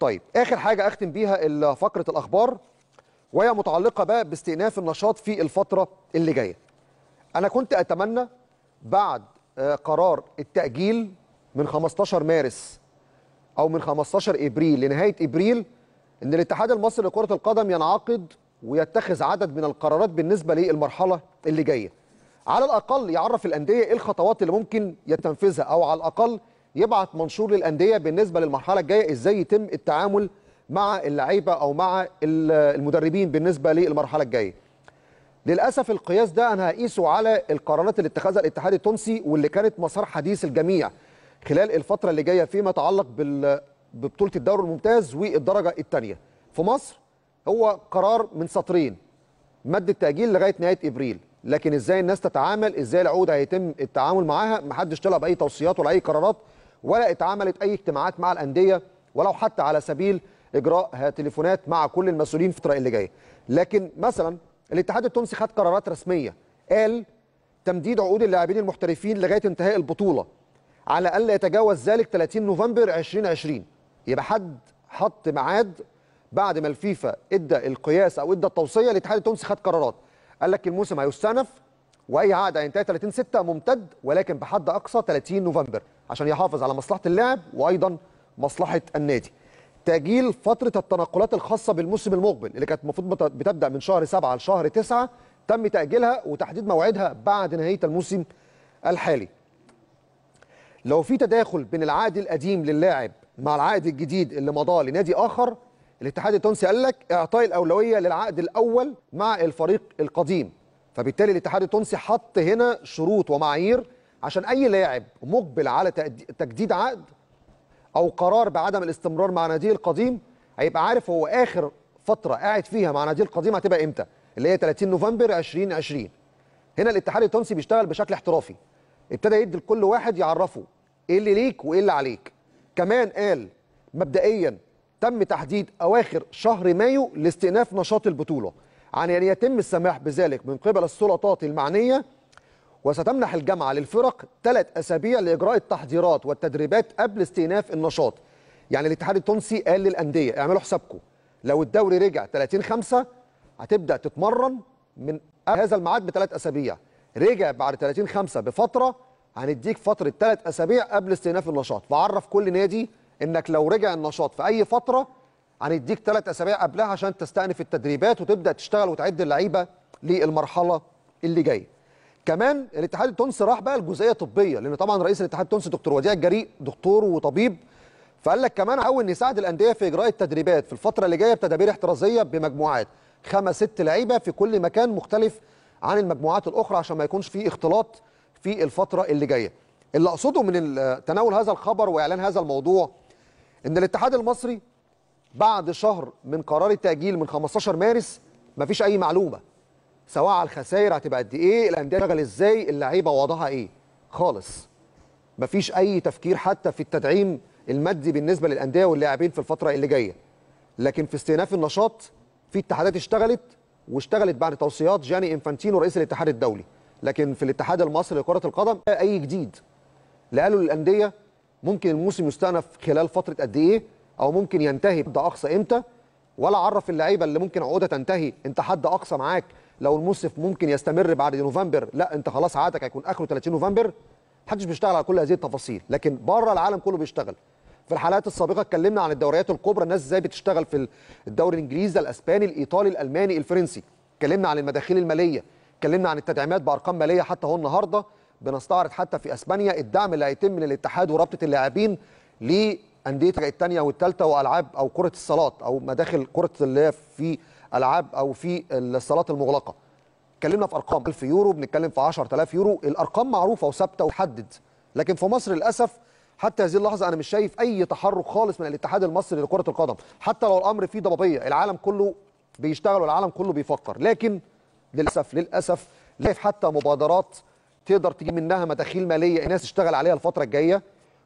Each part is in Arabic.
طيب اخر حاجه اختم بيها فقره الاخبار وهي متعلقه بقى باستئناف النشاط في الفتره اللي جايه انا كنت اتمنى بعد آه، قرار التاجيل من 15 مارس او من 15 ابريل لنهايه ابريل ان الاتحاد المصري لكره القدم ينعقد ويتخذ عدد من القرارات بالنسبه للمرحله اللي جايه على الاقل يعرف الانديه ايه الخطوات اللي ممكن يتنفذها او على الاقل يبعت منشور للانديه بالنسبه للمرحله الجايه ازاي يتم التعامل مع اللعيبه او مع المدربين بالنسبه للمرحله الجايه للاسف القياس ده انا هقيسه على القرارات اللي اتخذها الاتحاد التونسي واللي كانت مسار حديث الجميع خلال الفتره اللي جايه فيما يتعلق ببطوله الدوري الممتاز والدرجه الثانيه في مصر هو قرار من سطرين مد التاجيل لغايه نهايه ابريل لكن ازاي الناس تتعامل ازاي العقود هيتم التعامل معاها محدش طلب اي توصيات ولا اي قرارات ولا اتعملت اي اجتماعات مع الانديه ولو حتى على سبيل اجراء تليفونات مع كل المسؤولين في الفتره اللي جايه لكن مثلا الاتحاد التونسي خد قرارات رسميه قال تمديد عقود اللاعبين المحترفين لغايه انتهاء البطوله على الا يتجاوز ذلك 30 نوفمبر 2020 يبقى حد حط ميعاد بعد ما الفيفا ادى القياس او ادى التوصيه الاتحاد التونسي خد قرارات قال لك الموسم هيستأنف واي عقد هينتهي 30 6 ممتد ولكن بحد اقصى 30 نوفمبر عشان يحافظ على مصلحه اللاعب وايضا مصلحه النادي تاجيل فتره التنقلات الخاصه بالموسم المقبل اللي كانت المفروض بتبدا من شهر 7 لشهر 9 تم تاجيلها وتحديد موعدها بعد نهايه الموسم الحالي لو في تداخل بين العقد القديم للاعب مع العقد الجديد اللي مضاه لنادي اخر الاتحاد التونسي قال لك اعطاء الاولويه للعقد الاول مع الفريق القديم فبالتالي الاتحاد التونسي حط هنا شروط ومعايير عشان اي لاعب مقبل على تجديد عقد او قرار بعدم الاستمرار مع ناديه القديم هيبقى عارف هو اخر فتره قاعد فيها مع ناديه القديم هتبقى امتى اللي هي 30 نوفمبر 2020 هنا الاتحاد التونسي بيشتغل بشكل احترافي ابتدى يدي لكل واحد يعرفه ايه اللي ليك وايه اللي عليك كمان قال مبدئيا تم تحديد اواخر شهر مايو لاستئناف نشاط البطوله عن أن يتم السماح بذلك من قبل السلطات المعنية وستمنح الجامعة للفرق ثلاث أسابيع لإجراء التحضيرات والتدريبات قبل استئناف النشاط يعني الاتحاد التونسي قال للأندية اعملوا حسابكم لو الدوري رجع 30 5 هتبدأ تتمرن من هذا الميعاد بثلاث أسابيع رجع بعد 30 5 بفترة هنديك فترة ثلاث أسابيع قبل استئناف النشاط فعرف كل نادي إنك لو رجع النشاط في أي فترة هنديك يعني ثلاث اسابيع قبلها عشان تستأنف التدريبات وتبدا تشتغل وتعد اللعيبه للمرحله اللي جايه. كمان الاتحاد التونسي راح بقى الجزئيه الطبيه لان طبعا رئيس الاتحاد التونسي دكتور وديع الجريء دكتور وطبيب فقال لك كمان حاول نساعد الانديه في اجراء التدريبات في الفتره اللي جايه بتدابير احترازيه بمجموعات خمس ست لعيبه في كل مكان مختلف عن المجموعات الاخرى عشان ما يكونش في اختلاط في الفتره اللي جايه. اللي اقصده من تناول هذا الخبر واعلان هذا الموضوع ان الاتحاد المصري بعد شهر من قرار التأجيل من 15 مارس مفيش أي معلومة سواء على الخسائر هتبقى قد إيه الأندية شغل إزاي اللعيبة وضعها إيه خالص مفيش أي تفكير حتى في التدعيم المادي بالنسبة للأندية واللاعبين في الفترة اللي جاية لكن في استئناف النشاط في اتحادات اشتغلت واشتغلت بعد توصيات جاني انفانتينو رئيس الاتحاد الدولي لكن في الاتحاد المصري لكرة القدم أي جديد لقالوا قالوا للأندية ممكن الموسم يستأنف خلال فترة قد إيه او ممكن ينتهي حد اقصى امتى ولا عرف اللعيبه اللي ممكن عقودها تنتهي انت حد اقصى معاك لو الموسم ممكن يستمر بعد نوفمبر لا انت خلاص عقدك هيكون اخره 30 نوفمبر محدش بيشتغل على كل هذه التفاصيل لكن بره العالم كله بيشتغل في الحلقات السابقه اتكلمنا عن الدوريات الكبرى الناس ازاي بتشتغل في الدوري الانجليزي الاسباني الايطالي الالماني الفرنسي اتكلمنا عن المداخيل الماليه اتكلمنا عن التدعيمات بارقام ماليه حتى هو النهارده بنستعرض حتى في اسبانيا الدعم اللي هيتم من الاتحاد ورابطه اللاعبين انديه الثانيه والثالثه والعاب او كره الصالات او مداخل كره اللي هي في العاب او في الصالات المغلقه اتكلمنا في ارقام 1000 يورو بنتكلم في 10000 يورو الارقام معروفه وثابته وتحدد لكن في مصر للاسف حتى هذه اللحظه انا مش شايف اي تحرك خالص من الاتحاد المصري لكره القدم حتى لو الامر فيه ضبابيه العالم كله بيشتغل والعالم كله بيفكر لكن للاسف للاسف شايف حتى مبادرات تقدر تجيب منها مداخيل ماليه الناس تشتغل عليها الفتره الجايه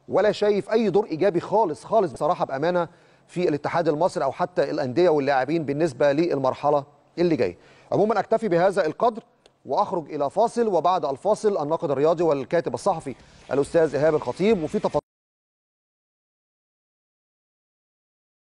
ولا شايف اي دور ايجابي خالص خالص بصراحه بامانه في الاتحاد المصري او حتى الانديه واللاعبين بالنسبه للمرحله اللي جايه عموما اكتفي بهذا القدر واخرج الى فاصل وبعد الفاصل الناقد الرياضي والكاتب الصحفي الاستاذ ايهاب الخطيب وفي تفاصيل